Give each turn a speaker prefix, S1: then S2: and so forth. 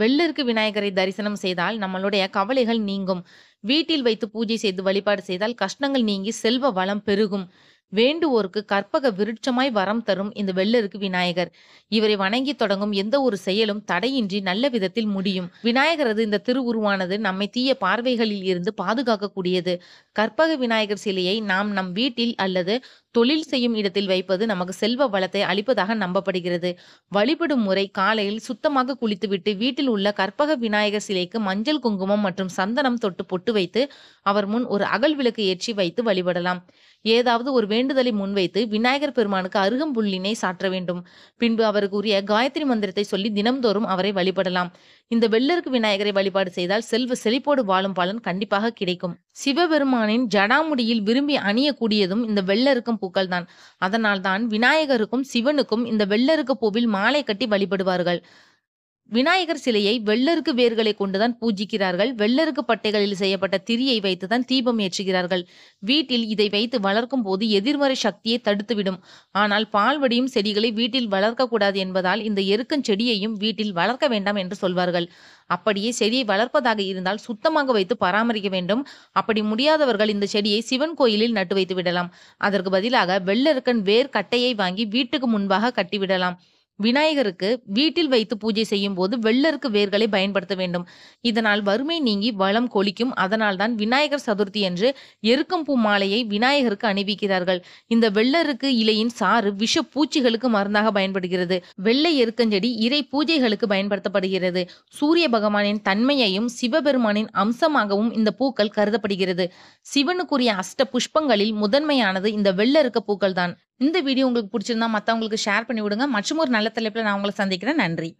S1: வெள்ளருக்கு விநாயகரை தரிசனம் செய்தால் நம்மளுடைய கவலைகள் நீங்கும் வீட்டில் வைத்து பூஜை செய்து வழிபாடு செய்தால் கஷ்டங்கள் நீங்கி செல்வ வளம் பெருகும் வேண்டுவோருக்கு கற்பக விருட்சமாய் வரம் தரும் இந்த வெள்ளருக்கு விநாயகர் இவரை வணங்கி தொடங்கும் எந்த ஒரு செயலும் தடையின்றி நல்ல விதத்தில் முடியும் விநாயகரது இந்த திருவுருவானது நம்மை தீய பார்வைகளில் இருந்து பாதுகாக்கக்கூடியது கற்பக விநாயகர் சிலையை நாம் நம் வீட்டில் அல்லது தொழில் செய்யும் இடத்தில் வைப்பது நமக்கு செல்வ வளத்தை அளிப்பதாக நம்பப்படுகிறது வழிபடும் முறை காலையில் சுத்தமாக குளித்துவிட்டு வீட்டில் உள்ள கற்பக விநாயகர் சிலைக்கு மஞ்சள் குங்குமம் மற்றும் சந்தனம் தொட்டு பொட்டு வைத்து அவர் முன் ஒரு அகல் விளக்கு ஏற்றி வைத்து வழிபடலாம் ஏதாவது ஒரு வேண்டுதலை முன்வைத்து விநாயகர் பெருமானுக்கு அருகம்புள்ளினை சாற்ற வேண்டும் பின்பு அவருக்கு உரிய காயத்ரி மந்திரத்தை சொல்லி தினம்தோறும் அவரை வழிபடலாம் இந்த வெள்ளருக்கு விநாயகரை வழிபாடு செய்தால் செல்வ செழிப்போடு வாழும் பலன் கண்டிப்பாக கிடைக்கும் சிவபெருமானின் ஜடாமுடியில் விரும்பி அணியக்கூடியதும் இந்த வெள்ளருக்கும் பூக்கள் தான் அதனால் தான் விநாயகருக்கும் சிவனுக்கும் இந்த வெள்ளருக்கு பூவில் மாலை கட்டி வழிபடுவார்கள் விநாயகர் சிலையை வெள்ளருக்கு வேர்களை கொண்டுதான் பூஜிக்கிறார்கள் வெள்ளருக்கு பட்டைகளில் செய்யப்பட்ட திரியை வைத்துதான் தீபம் ஏற்றுகிறார்கள் வீட்டில் இதை வைத்து வளர்க்கும் போது எதிர்மறை சக்தியை தடுத்துவிடும் ஆனால் பால்வடியும் செடிகளை வீட்டில் வளர்க்கக்கூடாது என்பதால் இந்த எருக்கன் செடியையும் வீட்டில் வளர்க்க வேண்டாம் என்று சொல்வார்கள் அப்படியே செடியை வளர்ப்பதாக இருந்தால் சுத்தமாக வைத்து பராமரிக்க வேண்டும் அப்படி முடியாதவர்கள் இந்த செடியை சிவன் கோயிலில் நட்டு வைத்து விடலாம் அதற்கு பதிலாக வெள்ளருக்கன் வேர் கட்டையை வாங்கி வீட்டுக்கு முன்பாக கட்டிவிடலாம் விநாயகருக்கு வீட்டில் வைத்து பூஜை செய்யும் போது வெள்ளருக்கு வேர்களை பயன்படுத்த வேண்டும் இதனால் வறுமை நீங்கி வளம் கொளிக்கும் அதனால் தான் விநாயகர் சதுர்த்தி என்று எருக்கம் பூ மாலையை விநாயகருக்கு அணிவிக்கிறார்கள் இந்த வெள்ளருக்கு இலையின் சாறு விஷ பூச்சிகளுக்கு மருந்தாக பயன்படுகிறது வெள்ளை எருக்கஞ்செடி இறை பூஜைகளுக்கு பயன்படுத்தப்படுகிறது சூரிய பகவானின் தன்மையையும் சிவபெருமானின் அம்சமாகவும் இந்த பூக்கள் கருதப்படுகிறது சிவனுக்குரிய அஷ்ட புஷ்பங்களில் முதன்மையானது இந்த வெள்ளருக்க பூக்கள் தான் இந்த வீடியோ உங்களுக்கு பிடிச்சிருந்தா மற்றவங்களுக்கு ஷேர் பண்ணி விடுங்க மற்றும் ஒரு நல்ல தலைப்பில் நான் உங்களை சந்திக்கிறேன் நன்றி